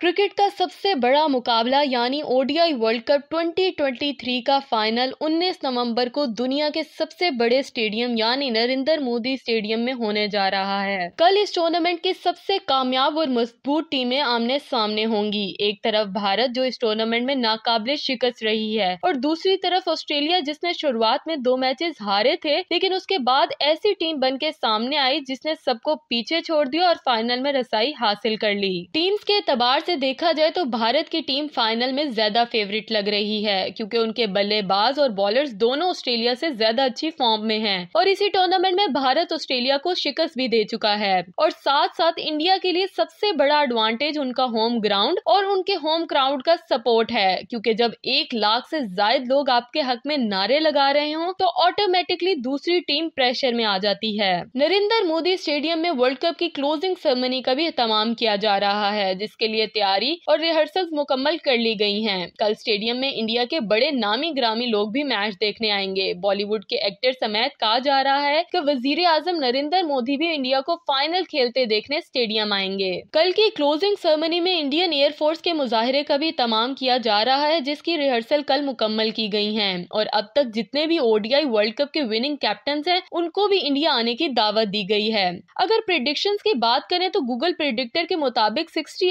cricket का सबसे बड़ा मुकाबला यानी ओडीआई वर्ल्ड कप 2023 का फाइनल 19 नवंबर को दुनिया के सबसे बड़े स्टेडियम यानी नरेंद्र मोदी स्टेडियम में होने जा रहा है कल इस टूर्नामेंट की सबसे कामयाब और मजबूत टीमें आमने सामने होंगी एक तरफ भारत जो इस टूर्नामेंट में नाकाबले शिकस्त रही है और दूसरी तरफ ऑस्ट्रेलिया जिसने शुरुआत में दो मैचेस हारे थे लेकिन उसके बाद ऐसी टीम बन के सामने आई जिसने सबको पीछे छोड़ दिया और फाइनल में रसाई हासिल कर ली टीम्स के तबार से देखा जाए तो भारत की टीम फाइनल में ज़्यादा फेवरेट लग रही है क्योंकि उनके बल्लेबाज और बॉलर्स दोनों ऑस्ट्रेलिया से ज़्यादा अच्छी फॉर्म में हैं और इसी टूर्नामेंट में भारत ऑस्ट्रेलिया को शिकस्त भी दे चुका है और साथ साथ इंडिया के लिए सबसे बड़ा एडवांटेज उनका होम ग्राउंड और उनके होम क्राउड का सपोर्ट है क्योंकि जब एक लाख से जायद लोग आपके हक में नारे लगा रहे हों तो ऑटोमेटिकली दूसरी टीम प्रेशर में आ जाती है नरेंद्र मोदी स्टेडियम में वर्ल्ड कप की क्लोजिंग सेरेमनी का भी अहतमाम किया जा रहा है जिसके लिए तैयारी और रिहर्सल मुकम्मल कर ली गई है कल स्टेडियम में इंडिया के बड़े नामी ग्रामी लोग भी मैच देखने आएंगे बॉलीवुड के एक्टर समेत कहा जा रहा है की वजीर आजम नरेंद्र मोदी भी इंडिया को फाइनल खेलते देखने स्टेडियम आएंगे कल की क्लोजिंग सेरेमनी में इंडियन एयरफोर्स के मुजाहरे का भी तमाम किया जा रहा है जिसकी रिहर्सल कल मुकम्मल की गई है और अब तक जितने भी ओडीआई वर्ल्ड कप के विनिंग कैप्टन है उनको भी इंडिया आने की दावत दी गई है अगर प्रिडिक्शन की बात करें तो गूगल प्रिडिक्टर के मुताबिक सिक्सटी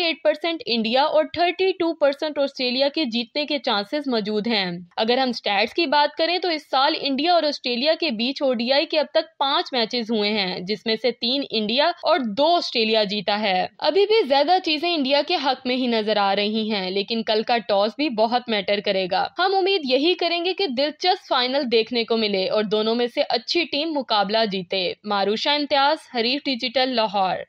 परसेंट इंडिया और थर्टी टू परसेंट ऑस्ट्रेलिया के जीतने के चांसेस मौजूद हैं अगर हम स्टैट्स की बात करें तो इस साल इंडिया और ऑस्ट्रेलिया के बीच ओडीआई के अब तक पांच मैचेस हुए हैं जिसमें से तीन इंडिया और दो ऑस्ट्रेलिया जीता है अभी भी ज्यादा चीजें इंडिया के हक में ही नजर आ रही हैं लेकिन कल का टॉस भी बहुत मैटर करेगा हम उम्मीद यही करेंगे कि दिलचस्प फाइनल देखने को मिले और दोनों में से अच्छी टीम मुकाबला जीते मारूषा इम्तियाज हरीफ डिजिटल लाहौर